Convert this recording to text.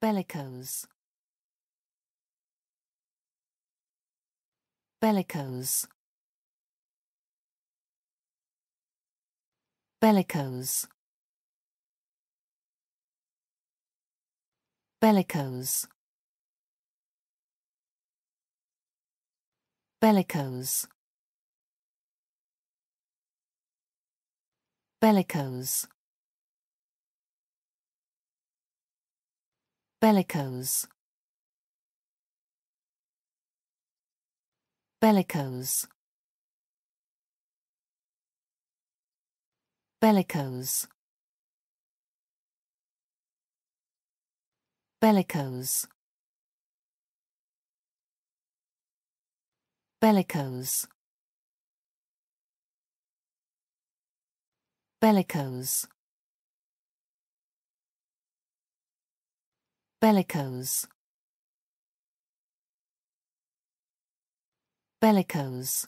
bellicose bellicose bellicose bellicose bellicose bellicose bellicose bellicose bellicose bellicose bellicose bellicose bellicose bellicose